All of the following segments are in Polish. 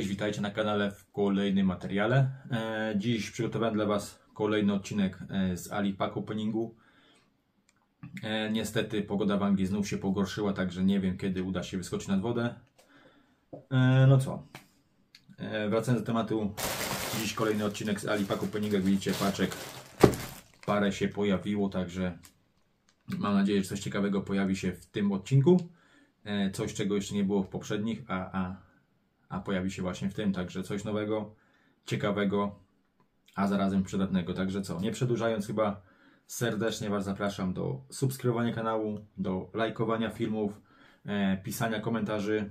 Cześć, witajcie na kanale w kolejnym materiale. E, dziś przygotowałem dla Was kolejny odcinek e, z Ali Openingu. E, niestety pogoda w Anglii znów się pogorszyła, także nie wiem kiedy uda się wyskoczyć nad wodę. No co, wracając do tematu, dziś kolejny odcinek z Ali Pack Openingu. Jak widzicie, paczek parę się pojawiło, także mam nadzieję, że coś ciekawego pojawi się w tym odcinku. Coś, czego jeszcze nie było w poprzednich, a, a a pojawi się właśnie w tym. Także coś nowego, ciekawego, a zarazem przydatnego. Także co, nie przedłużając chyba serdecznie Was zapraszam do subskrybowania kanału, do lajkowania filmów, e, pisania komentarzy.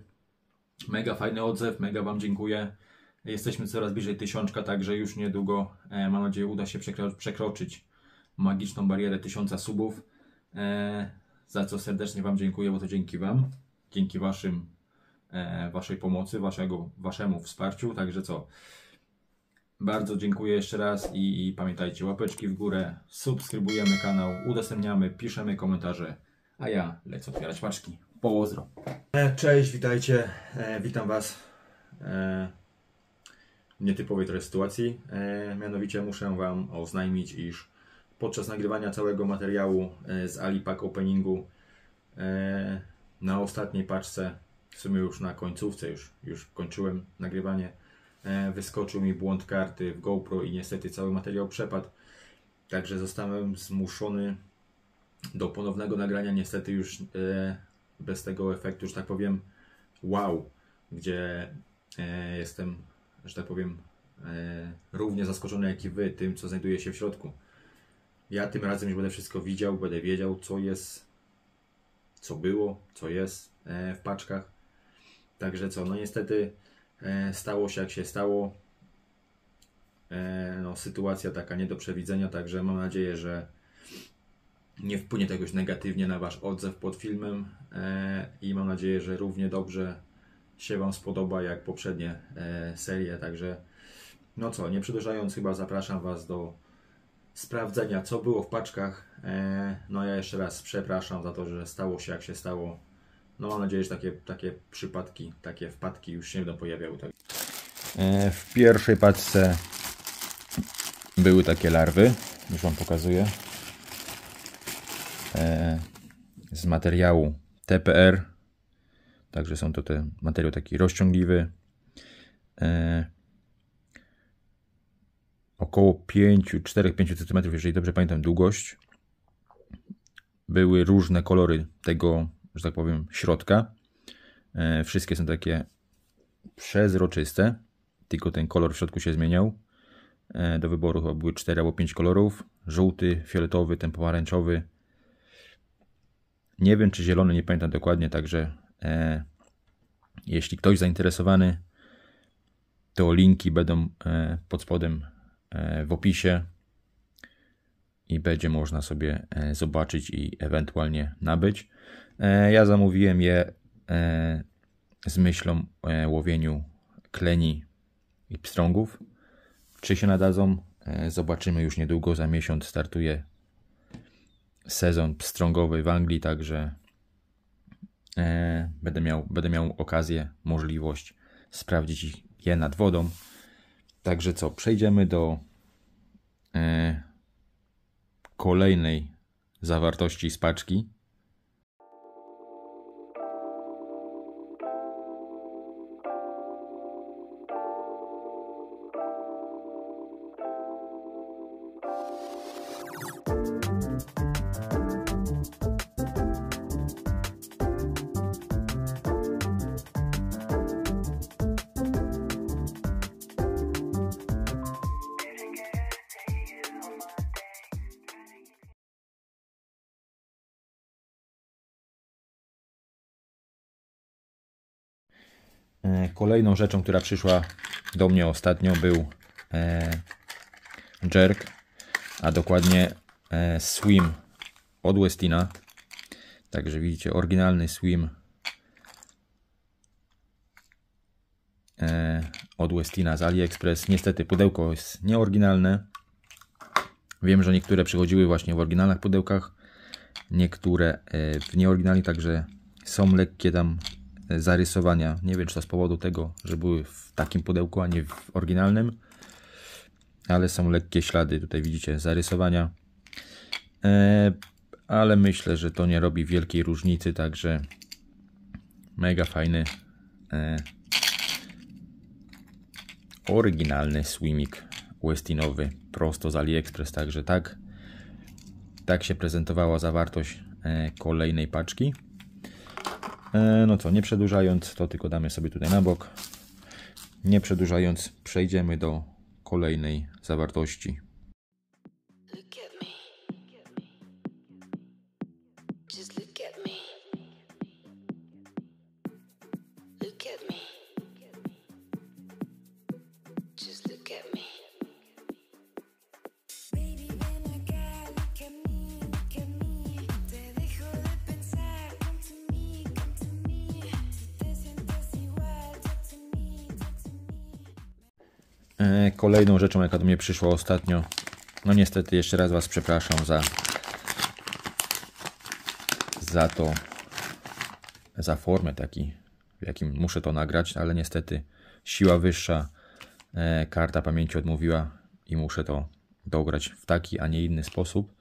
Mega fajny odzew, mega Wam dziękuję. Jesteśmy coraz bliżej tysiączka, także już niedługo, e, mam nadzieję, uda się przekro przekroczyć magiczną barierę tysiąca subów. E, za co serdecznie Wam dziękuję, bo to dzięki Wam, dzięki Waszym E, waszej pomocy, waszego, Waszemu wsparciu. Także co? Bardzo dziękuję jeszcze raz i, i pamiętajcie, łapeczki w górę, subskrybujemy kanał, udostępniamy, piszemy komentarze, a ja lecę otwierać paczki. Pozdro. E, cześć, witajcie, e, witam Was e, w nietypowej trochę sytuacji. E, mianowicie muszę Wam oznajmić, iż podczas nagrywania całego materiału e, z Alipak Openingu na ostatniej paczce w sumie już na końcówce, już, już kończyłem nagrywanie, e, wyskoczył mi błąd karty w GoPro i niestety cały materiał przepadł. Także zostałem zmuszony do ponownego nagrania, niestety już e, bez tego efektu, że tak powiem, wow, gdzie e, jestem, że tak powiem, równie zaskoczony jak i Wy tym, co znajduje się w środku. Ja tym razem już będę wszystko widział, będę wiedział, co jest, co było, co jest w paczkach. Także co, no niestety e, stało się jak się stało. E, no, sytuacja taka nie do przewidzenia, także mam nadzieję, że nie wpłynie to jakoś negatywnie na Wasz odzew pod filmem e, i mam nadzieję, że równie dobrze się Wam spodoba jak poprzednie serie. Także no co, nie przedłużając chyba zapraszam Was do sprawdzenia co było w paczkach. No ja jeszcze raz przepraszam za to, że stało się jak się stało. No mam nadzieję, że takie, takie przypadki, takie wpadki już się będą pojawiały. Tak? E, w pierwszej paczce były takie larwy, już Wam pokazuję. E, z materiału TPR, także są to te materiał taki rozciągliwy. E, około 5-4-5 cm, jeżeli dobrze pamiętam długość. Były różne kolory tego że tak powiem, środka. E, wszystkie są takie przezroczyste, tylko ten kolor w środku się zmieniał. E, do wyboru chyba były 4 albo 5 kolorów. Żółty, fioletowy, ten pomarańczowy. Nie wiem, czy zielony, nie pamiętam dokładnie, także e, jeśli ktoś zainteresowany, to linki będą e, pod spodem e, w opisie i będzie można sobie e, zobaczyć i ewentualnie nabyć. E, ja zamówiłem je e, z myślą e, łowieniu kleni i pstrągów. Czy się nadadzą? Zobaczymy już niedługo, za miesiąc startuje sezon pstrągowy w Anglii, także będę miał, będę miał okazję, możliwość sprawdzić je nad wodą. Także co, przejdziemy do kolejnej zawartości spaczki. Kolejną rzeczą, która przyszła do mnie ostatnio był e, jerk, a dokładnie e, swim od Westina. Także widzicie, oryginalny swim e, od Westina z AliExpress. Niestety pudełko jest nieoryginalne. Wiem, że niektóre przychodziły właśnie w oryginalnych pudełkach, niektóre e, w nieoryginalnych, także są lekkie tam zarysowania. Nie wiem, czy to z powodu tego, że były w takim pudełku, a nie w oryginalnym, ale są lekkie ślady, tutaj widzicie, zarysowania. E, ale myślę, że to nie robi wielkiej różnicy, także mega fajny e, oryginalny swimik Westinowy, prosto z AliExpress, także tak, tak się prezentowała zawartość e, kolejnej paczki. E, no co, nie przedłużając, to tylko damy sobie tutaj na bok. Nie przedłużając, przejdziemy do kolejnej zawartości. kolejną rzeczą, jaka do mnie przyszła ostatnio. No niestety, jeszcze raz Was przepraszam za, za to, za formę taki, w jakim muszę to nagrać, ale niestety siła wyższa, e, karta pamięci odmówiła i muszę to dograć w taki, a nie inny sposób.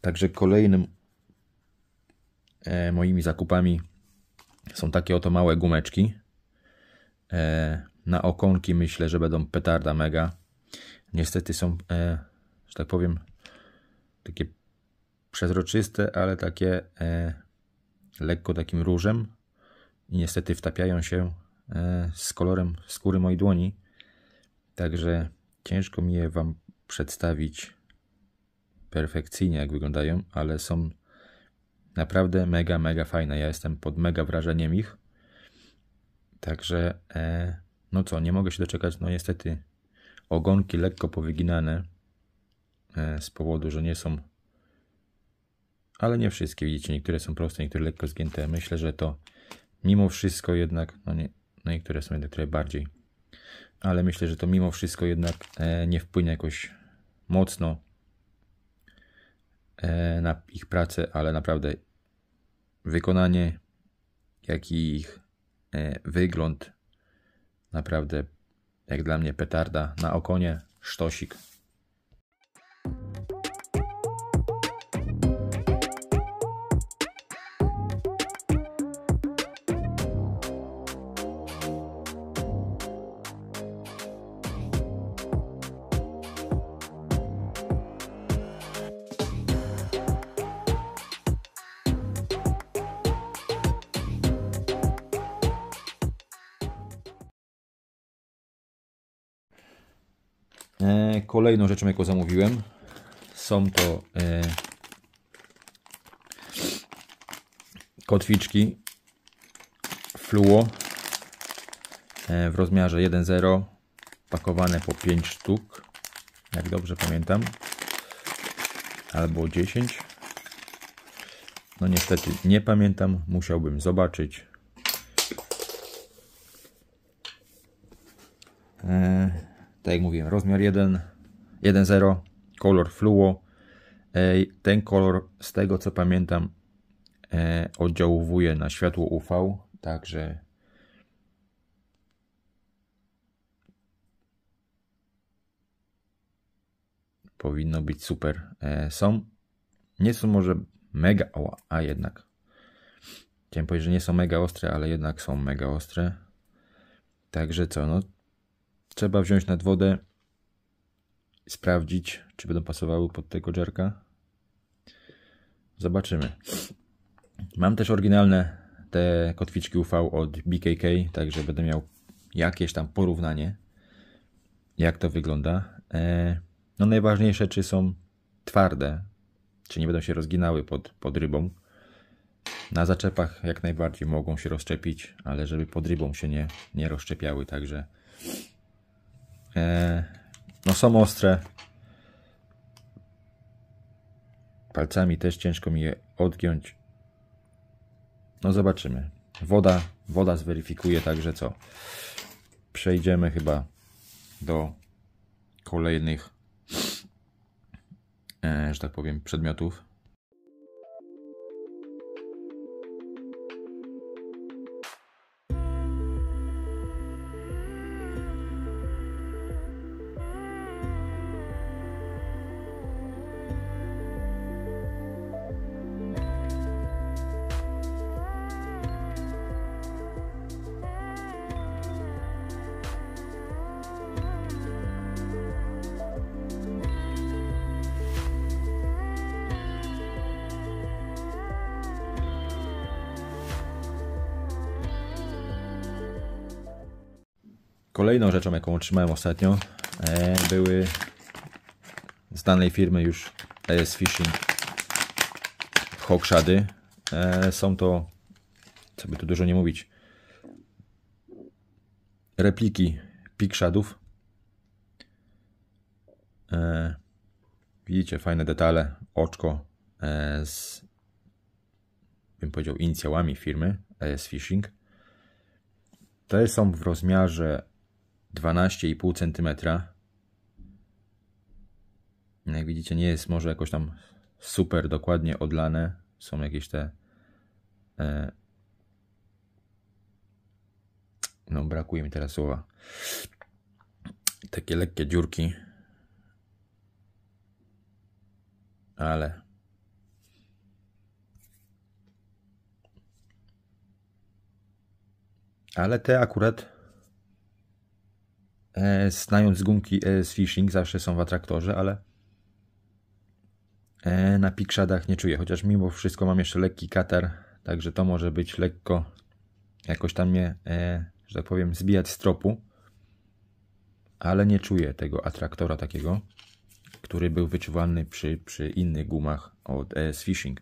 Także kolejnym e, moimi zakupami są takie oto małe gumeczki. E, na okonki myślę, że będą petarda mega niestety są, e, że tak powiem, takie przezroczyste, ale takie e, lekko takim różem i niestety wtapiają się e, z kolorem skóry mojej dłoni. Także ciężko mi je Wam przedstawić perfekcyjnie, jak wyglądają, ale są naprawdę mega, mega fajne. Ja jestem pod mega wrażeniem ich. Także, e, no co, nie mogę się doczekać, no niestety ogonki lekko powyginane e, z powodu, że nie są, ale nie wszystkie, widzicie, niektóre są proste, niektóre lekko zgięte. Myślę, że to mimo wszystko jednak, no nie, no niektóre są jednak bardziej, ale myślę, że to mimo wszystko jednak e, nie wpłynie jakoś mocno e, na ich pracę, ale naprawdę wykonanie, jak i ich wygląd naprawdę jak dla mnie petarda na okonie, sztosik. kolejną rzeczą, jaką zamówiłem, są to e, kotwiczki Fluo e, w rozmiarze 1.0 pakowane po 5 sztuk jak dobrze pamiętam albo 10 no niestety nie pamiętam musiałbym zobaczyć e, tak jak mówiłem rozmiar 1 1.0, kolor fluo. Ten kolor, z tego co pamiętam, e, oddziałuje na światło UV, także powinno być super. E, są, nie są może mega, a jednak. Chciałem powiedzieć, że nie są mega ostre, ale jednak są mega ostre. Także co, no trzeba wziąć nad wodę sprawdzić, czy będą pasowały pod tego jerka. Zobaczymy. Mam też oryginalne te kotwiczki UV od BKK, także będę miał jakieś tam porównanie, jak to wygląda. E, no najważniejsze, czy są twarde, czy nie będą się rozginały pod, pod rybą. Na zaczepach jak najbardziej mogą się rozczepić, ale żeby pod rybą się nie, nie rozczepiały, także e, no są ostre. Palcami też ciężko mi je odgiąć. No zobaczymy. Woda, woda zweryfikuje także co. Przejdziemy chyba do kolejnych, e, że tak powiem, przedmiotów. Kolejną rzeczą, jaką otrzymałem ostatnio, e, były z danej firmy już AS Fishing hokszady. E, są to, co by tu dużo nie mówić, repliki pikszadów. E, widzicie fajne detale, oczko z, bym powiedział, inicjałami firmy AS Fishing. Te są w rozmiarze 12,5 cm. No, jak widzicie, nie jest może jakoś tam super dokładnie odlane. Są jakieś te. E... No, brakuje mi teraz słowa. Takie lekkie dziurki. Ale. Ale te akurat e, znając gumki e, z Fishing zawsze są w atraktorze, ale e, na pikszadach nie czuję, chociaż mimo wszystko mam jeszcze lekki katar, także to może być lekko jakoś tam mnie, e, że tak powiem, zbijać z tropu, ale nie czuję tego atraktora takiego, który był wyczuwalny przy, przy innych gumach od ES Fishing.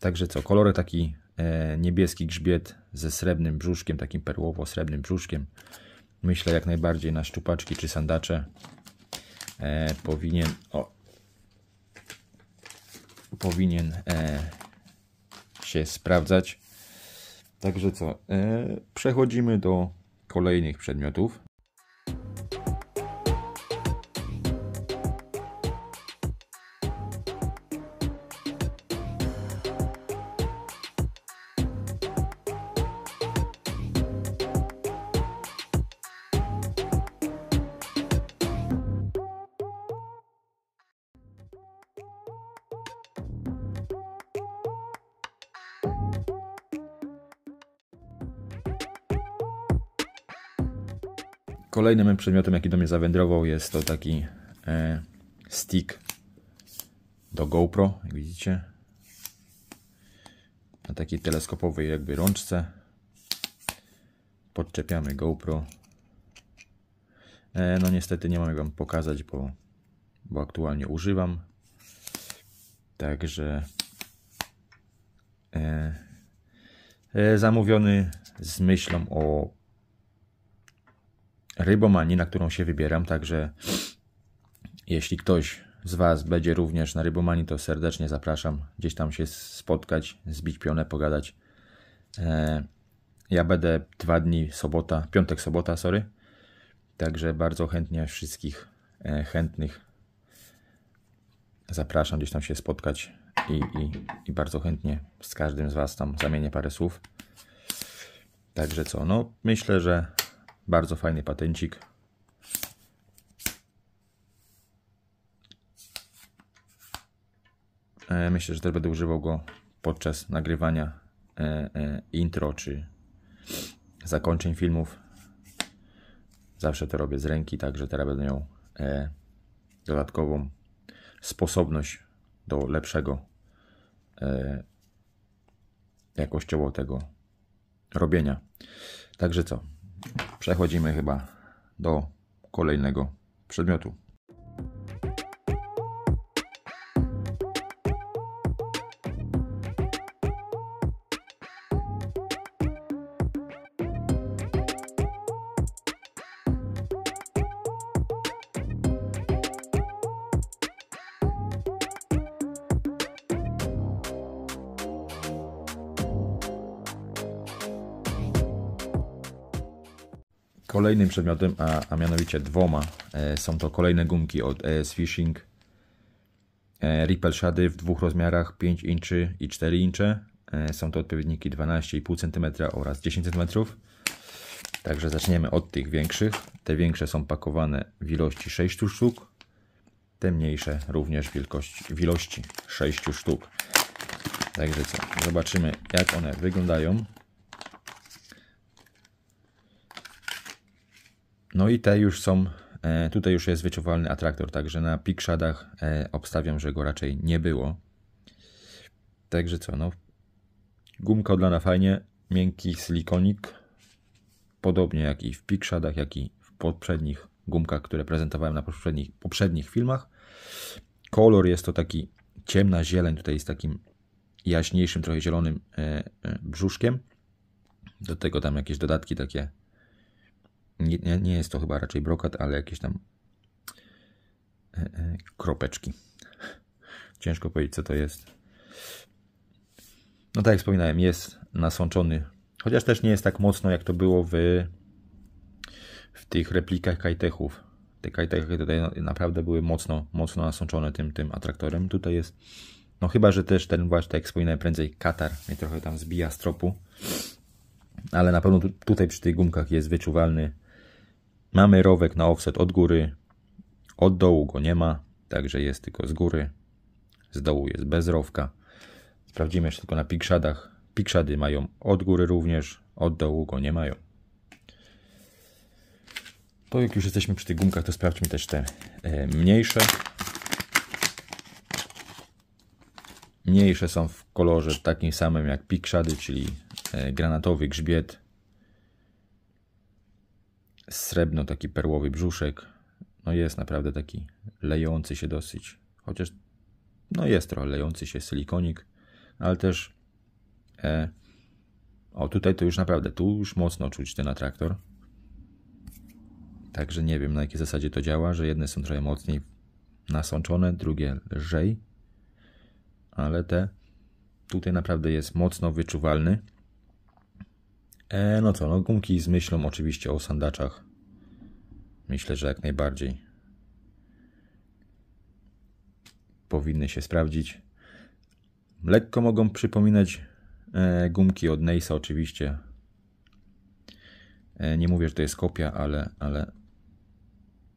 Także co, kolor taki e, niebieski grzbiet ze srebrnym brzuszkiem, takim perłowo-srebrnym brzuszkiem myślę jak najbardziej na szczupaczki czy sandacze e, powinien o, powinien e, się sprawdzać. Także co, e, przechodzimy do kolejnych przedmiotów. Kolejnym przedmiotem, jaki do mnie zawędrował, jest to taki e, stick do GoPro, jak widzicie. Na takiej teleskopowej jakby rączce. Podczepiamy GoPro. E, no niestety nie mam jak Wam pokazać, bo, bo aktualnie używam. Także e, e zamówiony z myślą o rybomanii, na którą się wybieram, także jeśli ktoś z Was będzie również na rybomanii, to serdecznie zapraszam gdzieś tam się spotkać, zbić pionę, pogadać. E, ja będę dwa dni, sobota, piątek, sobota, sorry. Także bardzo chętnie wszystkich e, chętnych zapraszam gdzieś tam się spotkać i, i, i bardzo chętnie z każdym z Was tam zamienię parę słów. Także co, no myślę, że bardzo fajny patencik. E, myślę, że też będę używał go podczas nagrywania e, e, intro czy zakończeń filmów. Zawsze to robię z ręki, także teraz będę miał dodatkową sposobność do lepszego jakościowo tego robienia. Także co? Przechodzimy chyba do kolejnego przedmiotu. kolejnym przedmiotem, a, a mianowicie dwoma, e, są to kolejne gumki od ES Fishing. E, Ripple Shady w dwóch rozmiarach 5 inczy i 4 incze. E, są to odpowiedniki 12,5 cm oraz 10 cm. Także zaczniemy od tych większych. Te większe są pakowane w ilości 6 sztuk. Te mniejsze również w, wielkości, w ilości 6 sztuk. Także co, zobaczymy jak one wyglądają. No i te już są, e, tutaj już jest wyczuwalny atraktor, także na pikszadach e, obstawiam, że go raczej nie było. Także co, no gumka odlana fajnie, miękki silikonik, podobnie jak i w pikszadach, jak i w poprzednich gumkach, które prezentowałem na poprzednich, poprzednich filmach. Kolor jest to taki ciemna zieleń, tutaj z takim jaśniejszym, trochę zielonym e, brzuszkiem. Do tego tam jakieś dodatki takie nie, nie, jest to chyba raczej brokat, ale jakieś tam e, e, kropeczki. Ciężko powiedzieć, co to jest. No tak jak wspominałem, jest nasączony, chociaż też nie jest tak mocno, jak to było w, w tych replikach kajtechów. Te kajtechy tutaj naprawdę były mocno, mocno nasączone tym, tym atraktorem. Tutaj jest, no chyba, że też ten właśnie, tak jak wspominałem, prędzej katar mnie trochę tam zbija z tropu. Ale na pewno tutaj przy tych gumkach jest wyczuwalny Mamy rowek na offset od góry, od dołu go nie ma, także jest tylko z góry. Z dołu jest bez rowka. Sprawdzimy jeszcze tylko na pikszadach. Pikszady mają od góry również, od dołu go nie mają. To jak już jesteśmy przy tych gumkach, to sprawdźmy też te e, mniejsze. Mniejsze są w kolorze takim samym jak pikszady, czyli e, granatowy grzbiet srebrno taki perłowy brzuszek. No jest naprawdę taki lejący się dosyć. Chociaż no jest trochę lejący się silikonik, ale też e, o tutaj to już naprawdę, tu już mocno czuć ten atraktor. Także nie wiem na jakiej zasadzie to działa, że jedne są trochę mocniej nasączone, drugie lżej. Ale te tutaj naprawdę jest mocno wyczuwalny. E, no co, no gumki z myślą oczywiście o sandaczach. Myślę, że jak najbardziej. Powinny się sprawdzić. Lekko mogą przypominać e, gumki od Neisa oczywiście. E, nie mówię, że to jest kopia, ale, ale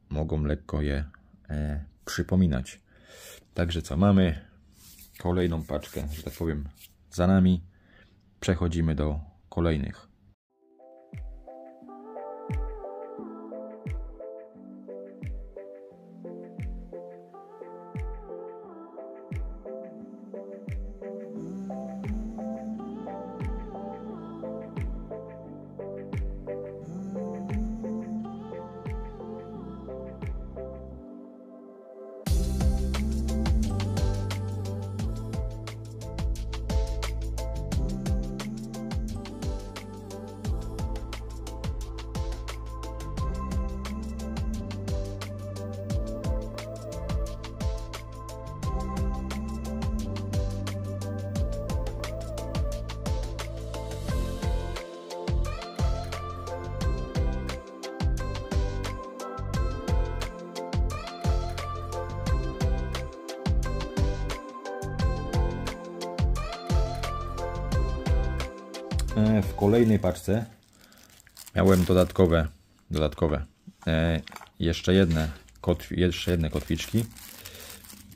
mogą lekko je e, przypominać. Także co, mamy kolejną paczkę, że tak powiem, za nami. Przechodzimy do kolejnych. E, w kolejnej paczce miałem dodatkowe, dodatkowe e, jeszcze jedne, jeszcze jedne kotwiczki.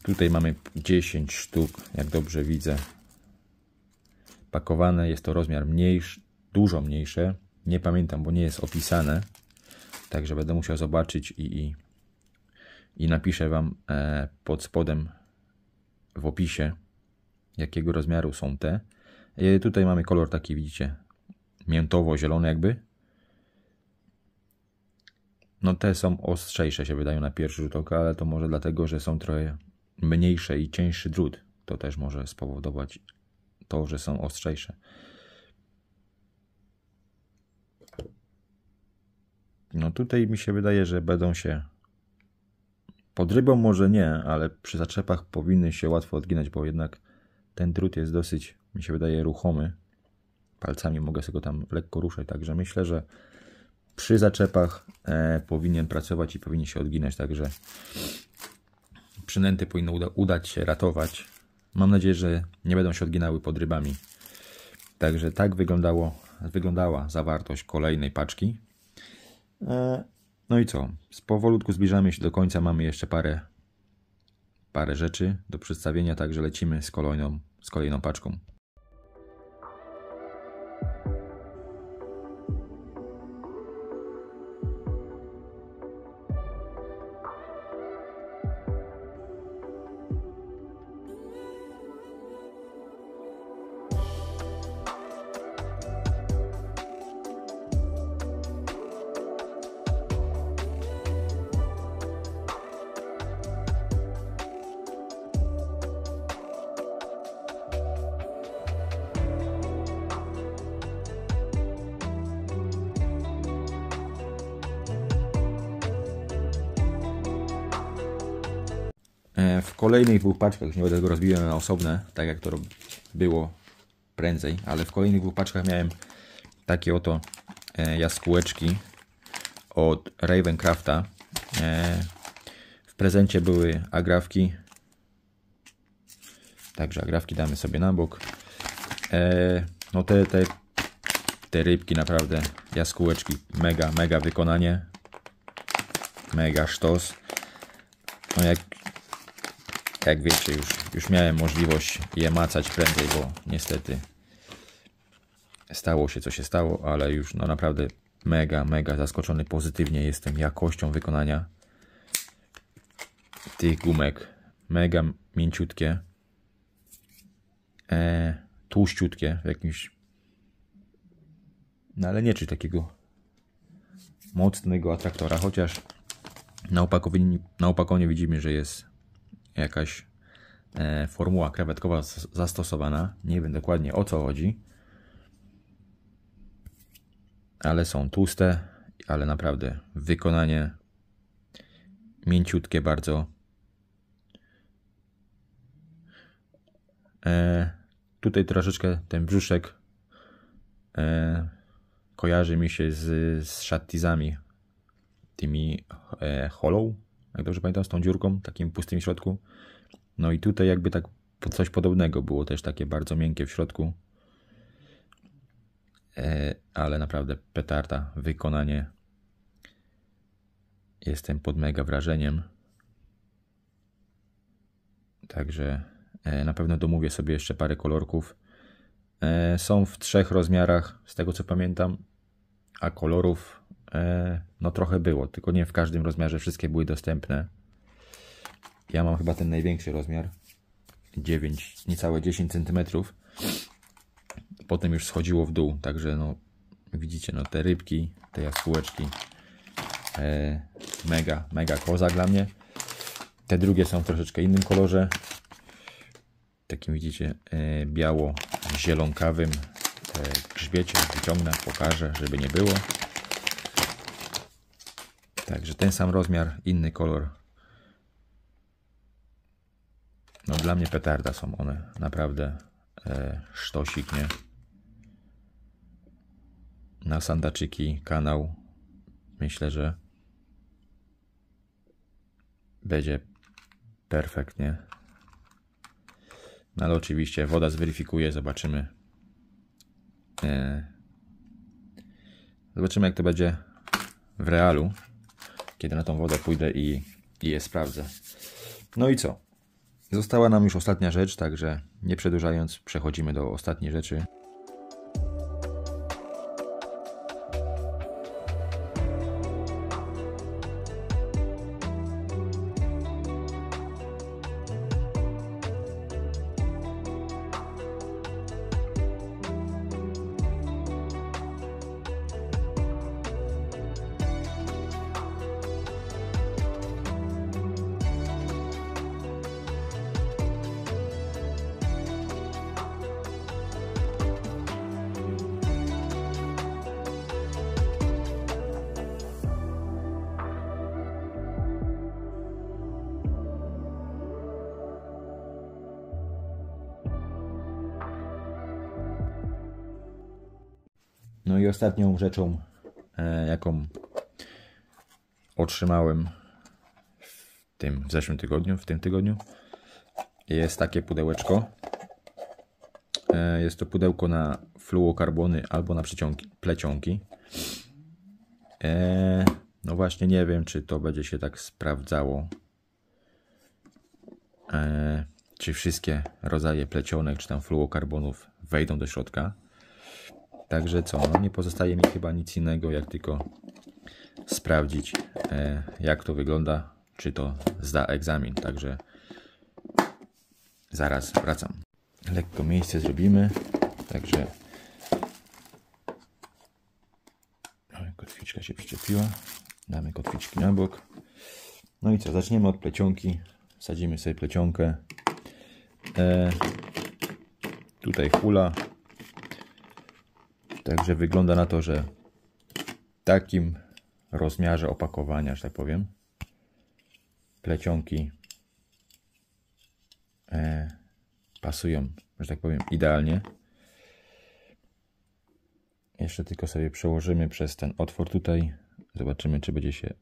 Tutaj mamy 10 sztuk, jak dobrze widzę. Pakowane jest to rozmiar mniejszy, dużo mniejsze. Nie pamiętam, bo nie jest opisane. Także będę musiał zobaczyć i, i, i napiszę Wam e, pod spodem w opisie, jakiego rozmiaru są te. E, tutaj mamy kolor taki, widzicie, miętowo-zielony jakby. No te są ostrzejsze się wydają na pierwszy rzut oka, ale to może dlatego, że są trochę mniejsze i cieńszy drut. To też może spowodować to, że są ostrzejsze. No tutaj mi się wydaje, że będą się pod rybą może nie, ale przy zaczepach powinny się łatwo odginać, bo jednak ten drut jest dosyć mi się wydaje ruchomy. Palcami mogę sobie go tam lekko ruszać, także myślę, że przy zaczepach e, powinien pracować i powinien się odginać, także przynęty powinny uda udać się ratować. Mam nadzieję, że nie będą się odginały pod rybami. Także tak wyglądało, wyglądała zawartość kolejnej paczki. E, no i co? Z powolutku zbliżamy się do końca. Mamy jeszcze parę, parę rzeczy do przedstawienia, także lecimy z kolejną, z kolejną paczką. kolejnych dwóch paczkach, już nie będę go rozbiłem na osobne, tak jak to było prędzej, ale w kolejnych dwóch paczkach miałem takie oto e, jaskółeczki od Ravencrafta. E, w prezencie były agrawki, także agrawki damy sobie na bok. E, no te, te, te rybki naprawdę, jaskółeczki, mega, mega wykonanie, mega sztos. No jak jak wiecie, już, już miałem możliwość je macać prędzej, bo niestety stało się co się stało, ale już no naprawdę mega, mega zaskoczony pozytywnie jestem jakością wykonania tych gumek. Mega mięciutkie, e, tłuściutkie w jakimś, no ale nie czy takiego mocnego atraktora, chociaż na opakowaniu, na opakowaniu widzimy, że jest jakaś e, formuła krewetkowa zastosowana. Nie wiem dokładnie o co chodzi, ale są tłuste, ale naprawdę wykonanie mięciutkie bardzo. E, tutaj troszeczkę ten brzuszek e, kojarzy mi się z, z szattizami, tymi e, hollow jak dobrze pamiętam, z tą dziurką, takim pustym środku. No i tutaj jakby tak coś podobnego było też takie bardzo miękkie w środku. E, ale naprawdę petarda, wykonanie. Jestem pod mega wrażeniem. Także e, na pewno domówię sobie jeszcze parę kolorków. E, są w trzech rozmiarach, z tego co pamiętam, a kolorów E, no trochę było, tylko nie w każdym rozmiarze wszystkie były dostępne. Ja mam chyba ten największy rozmiar, 9, niecałe 10 cm. Potem już schodziło w dół, także no widzicie, no te rybki, te jaskółeczki, e, mega, mega koza dla mnie. Te drugie są w troszeczkę innym kolorze, takim widzicie e, biało-zielonkawym grzbiecie. Wyciągnę, pokażę, żeby nie było. Także ten sam rozmiar, inny kolor. No dla mnie petarda są one. Naprawdę e, sztosik, nie? Na sandaczyki kanał. Myślę, że będzie perfektnie. No ale oczywiście woda zweryfikuje, zobaczymy. E, zobaczymy jak to będzie w realu kiedy na tą wodę pójdę i, i je sprawdzę. No i co? Została nam już ostatnia rzecz, także nie przedłużając, przechodzimy do ostatniej rzeczy. No i ostatnią rzeczą, e, jaką otrzymałem w tym w zeszłym tygodniu, w tym tygodniu, jest takie pudełeczko. E, jest to pudełko na fluokarbony albo na plecionki. E, no właśnie nie wiem, czy to będzie się tak sprawdzało. Czy wszystkie rodzaje plecionek, czy tam fluokarbonów wejdą do środka. Także co, no nie pozostaje mi chyba nic innego, jak tylko sprawdzić, e, jak to wygląda, czy to zda egzamin. Także zaraz wracam. Lekko miejsce zrobimy, także kotwiczka się przyczepiła. Damy kotwiczki na bok. No i co, zaczniemy od plecionki. Wsadzimy sobie plecionkę. E, tutaj hula, Także wygląda na to, że w takim rozmiarze opakowania, że tak powiem, plecionki e, pasują, że tak powiem, idealnie. Jeszcze tylko sobie przełożymy przez ten otwór tutaj. Zobaczymy, czy będzie się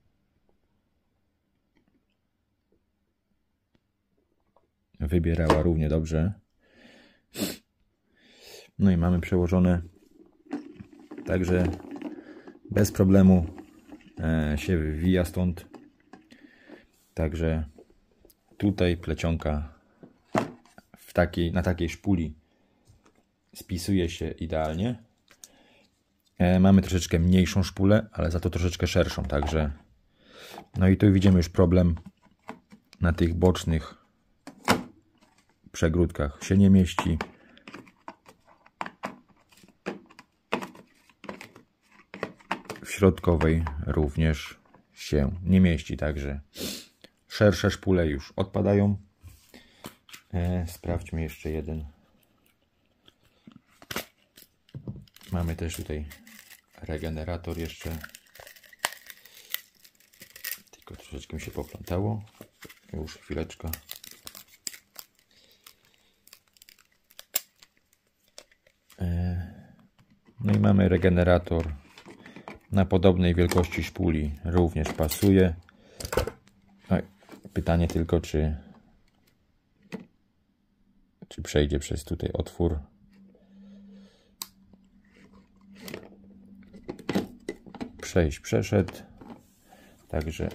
wybierała równie dobrze. No i mamy przełożone Także bez problemu e, się wywija stąd. Także tutaj plecionka w takiej, na takiej szpuli spisuje się idealnie. E, mamy troszeczkę mniejszą szpulę, ale za to troszeczkę szerszą, także no i tu widzimy już problem na tych bocznych przegródkach się nie mieści. środkowej również się nie mieści, także szersze szpule już odpadają. E, sprawdźmy jeszcze jeden. Mamy też tutaj regenerator jeszcze. Tylko troszeczkę mi się poplątało. Już chwileczkę. E, no i mamy regenerator na podobnej wielkości szpuli również pasuje. No pytanie tylko, czy, czy przejdzie przez tutaj otwór. Przejść przeszedł. Także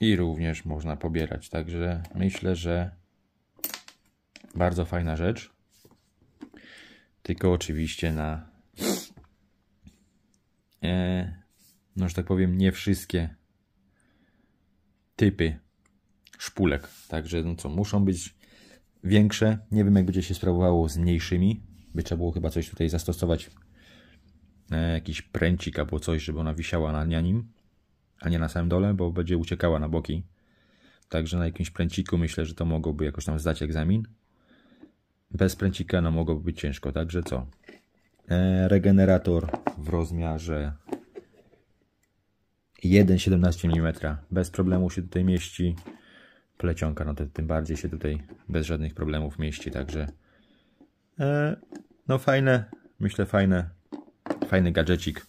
i również można pobierać. Także myślę, że bardzo fajna rzecz. Tylko oczywiście na E, no że tak powiem, nie wszystkie typy szpulek. Także no co, muszą być większe. Nie wiem, jak będzie się sprawowało z mniejszymi. By trzeba było chyba coś tutaj zastosować, e, jakiś pręcik albo coś, żeby ona wisiała na, na nim, a nie na samym dole, bo będzie uciekała na boki. Także na jakimś pręciku myślę, że to mogłoby jakoś tam zdać egzamin. Bez pręcika no mogłoby być ciężko, także co? E, regenerator w rozmiarze 1,17 mm. Bez problemu się tutaj mieści plecionka, no to tym bardziej się tutaj bez żadnych problemów mieści, także e, no fajne, myślę fajne, fajny gadżecik,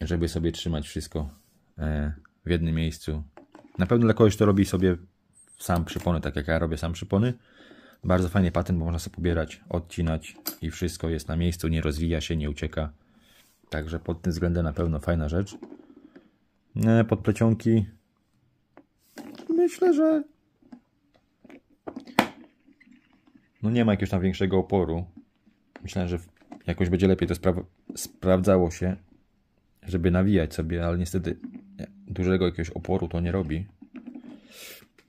żeby sobie trzymać wszystko e, w jednym miejscu. Na pewno dla kogoś, to robi sobie sam przypony, tak jak ja robię sam przypony, bardzo fajny patent, bo można sobie pobierać, odcinać i wszystko jest na miejscu, nie rozwija się, nie ucieka. Także pod tym względem na pewno fajna rzecz. No, Podplecionki myślę, że no nie ma jakiegoś tam większego oporu. Myślałem, że jakoś będzie lepiej to spra sprawdzało się, żeby nawijać sobie, ale niestety dużego jakiegoś oporu to nie robi.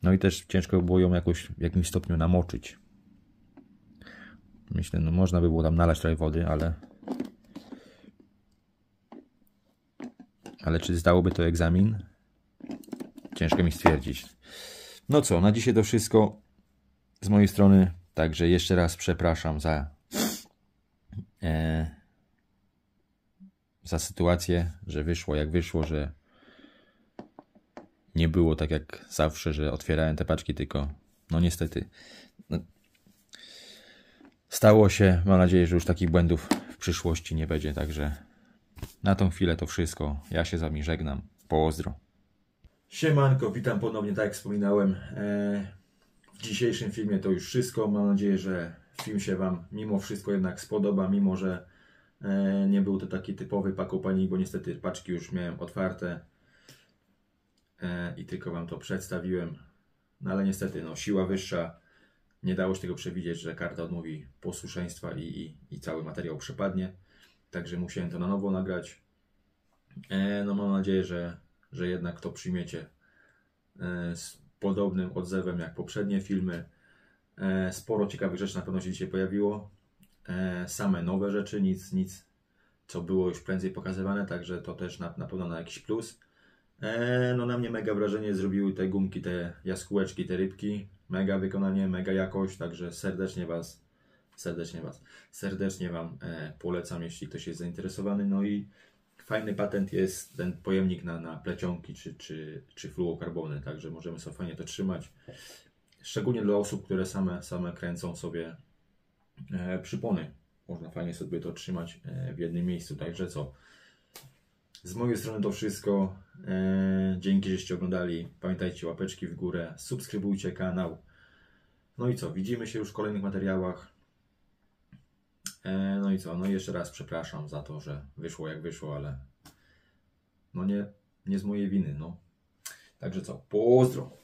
No i też ciężko było ją jakoś w jakimś stopniu namoczyć. Myślę, no można by było tam nalać trochę wody, ale... Ale czy zdałoby to egzamin? Ciężko mi stwierdzić. No co, na dzisiaj to wszystko z mojej strony. Także jeszcze raz przepraszam za... E, za sytuację, że wyszło jak wyszło, że nie było tak jak zawsze, że otwierałem te paczki, tylko no niestety. No. Stało się, mam nadzieję, że już takich błędów w przyszłości nie będzie, także na tą chwilę to wszystko. Ja się z Wami żegnam. Pozdro. Siemanko, witam ponownie, tak jak wspominałem. E, w dzisiejszym filmie to już wszystko. Mam nadzieję, że film się Wam mimo wszystko jednak spodoba, mimo że e, nie był to taki typowy pakopanik, bo niestety paczki już miałem otwarte. E, i tylko Wam to przedstawiłem. No ale niestety, no, siła wyższa, nie dało się tego przewidzieć, że karta odmówi posłuszeństwa i, i, i cały materiał przepadnie. Także musiałem to na nowo nagrać. E, no mam nadzieję, że, że jednak to przyjmiecie e, z podobnym odzewem jak poprzednie filmy. sporo ciekawych rzeczy na pewno się dzisiaj pojawiło. same nowe rzeczy, nic, nic co było już prędzej pokazywane, także to też na, na pewno na jakiś plus. E, no na mnie mega wrażenie zrobiły te gumki, te jaskółeczki, te rybki. Mega wykonanie, mega jakość, także serdecznie Was, serdecznie Was, serdecznie Wam e, polecam, jeśli ktoś jest zainteresowany. No i fajny patent jest ten pojemnik na, na plecionki czy, czy, czy fluokarbony, także możemy sobie fajnie to trzymać. Szczególnie dla osób, które same, same kręcą sobie e, przypony. Można fajnie sobie to trzymać w jednym miejscu, także co. Z mojej strony to wszystko. E, dzięki, żeście oglądali. Pamiętajcie łapeczki w górę, subskrybujcie kanał. No i co, widzimy się już w kolejnych materiałach. E, no i co, no i jeszcze raz przepraszam za to, że wyszło jak wyszło, ale no nie, nie z mojej winy, no. Także co, pozdro!